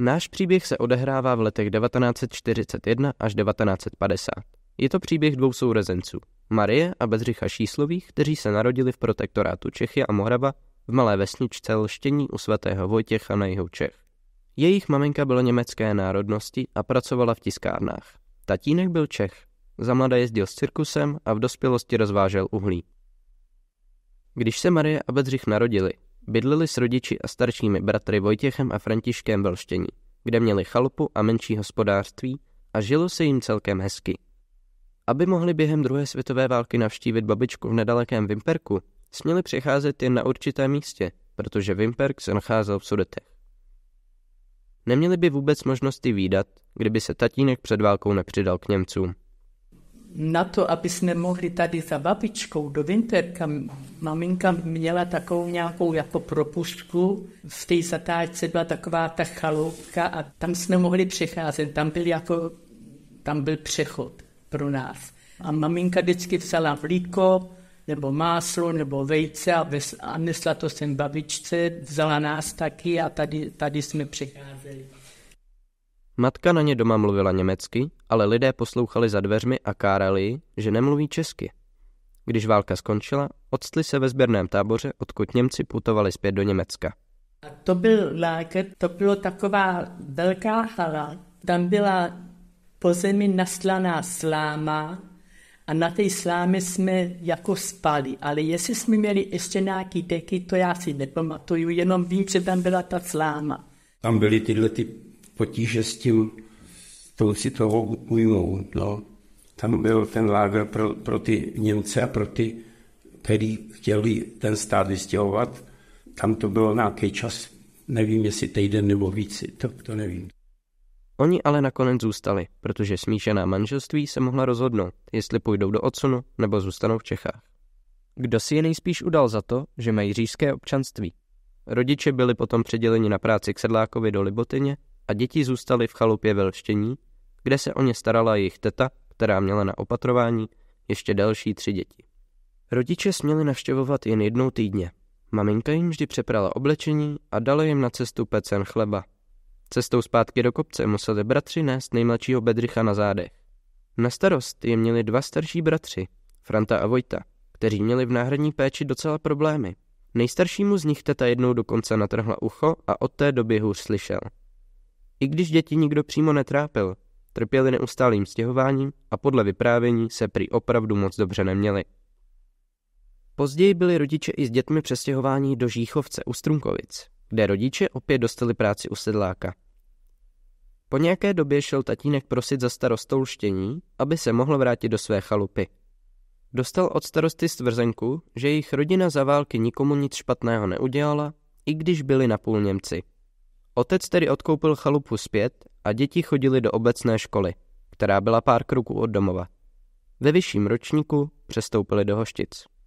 Náš příběh se odehrává v letech 1941 až 1950. Je to příběh dvou sourozenců, Marie a Bedřicha Šíslových, kteří se narodili v protektorátu Čechy a Morava v malé vesničce Lštění u svatého Vojtěcha na jihu Čech. Jejich maminka byla německé národnosti a pracovala v tiskárnách. Tatínek byl Čech. Za mladé jezdil s cirkusem a v dospělosti rozvážel uhlí. Když se Marie a Bedřich narodili, Bydleli s rodiči a staršími bratry Vojtěchem a Františkem Velštění, kde měli chalupu a menší hospodářství a žilo se jim celkem hezky. Aby mohli během druhé světové války navštívit babičku v nedalekém Vimperku, směli přecházet jen na určité místě, protože Vimperk se nacházel v Sudetech. Neměli by vůbec možnosti výdat, kdyby se tatínek před válkou nepřidal k Němcům na to, aby jsme mohli tady za babičkou do Vinterka, maminka měla takovou nějakou jako propušku, v té zatáčce byla taková ta chaloupka a tam jsme mohli přecházet, tam byl jako, tam byl přechod pro nás. A maminka vždycky vzala vlíko, nebo máslo, nebo vejce a, ves, a nesla to sem babičce, vzala nás taky a tady, tady jsme přecházeli. Matka na ně doma mluvila německy, ale lidé poslouchali za dveřmi a kárali že nemluví česky. Když válka skončila, odstli se ve sběrném táboře, odkud Němci putovali zpět do Německa. A to byl láger, to bylo taková velká hala. Tam byla po zemi naslaná sláma a na té slámě jsme jako spali. Ale jestli jsme měli ještě nějaký deky, to já si nepamatuju, jenom vím, že tam byla ta sláma. Tam byly tyhle ty potíže s tím, s tou toho ujmou, No. Tam byl ten lágr pro, pro ty Němce a pro ty, který chtěli ten stát vystěhovat. Tam to bylo nějaký čas, nevím, jestli týden nebo víc, to, to nevím. Oni ale nakonec zůstali, protože smíšená manželství se mohla rozhodnout, jestli půjdou do odsunu nebo zůstanou v Čechách. Kdo si je nejspíš udal za to, že mají říšské občanství? Rodiče byli potom předěleni na práci k Sedlákovi do Libotyně a děti zůstaly v chalupě velštění, kde se o ně starala jejich teta, která měla na opatrování ještě další tři děti. Rodiče směli navštěvovat jen jednou týdně. Maminka jim vždy přeprala oblečení a dala jim na cestu pecen chleba. Cestou zpátky do kopce museli bratři nést nejmladšího Bedricha na zádech. Na starost je měli dva starší bratři, Franta a Vojta, kteří měli v náhradní péči docela problémy. Nejstaršímu z nich teta jednou dokonce natrhla ucho a od té doby hůř slyšel. I když děti nikdo přímo netrápil, trpěli neustálým stěhováním a podle vyprávění se prý opravdu moc dobře neměli. Později byli rodiče i s dětmi přestěhováni do Žíchovce u Strunkovic, kde rodiče opět dostali práci u sedláka. Po nějaké době šel tatínek prosit za starostou štění, aby se mohl vrátit do své chalupy. Dostal od starosty stvrzenku, že jejich rodina za války nikomu nic špatného neudělala, i když byli napůl Němci – Otec tedy odkoupil chalupu zpět a děti chodili do obecné školy, která byla pár kroků od domova. Ve vyšším ročníku přestoupili do Hoštic.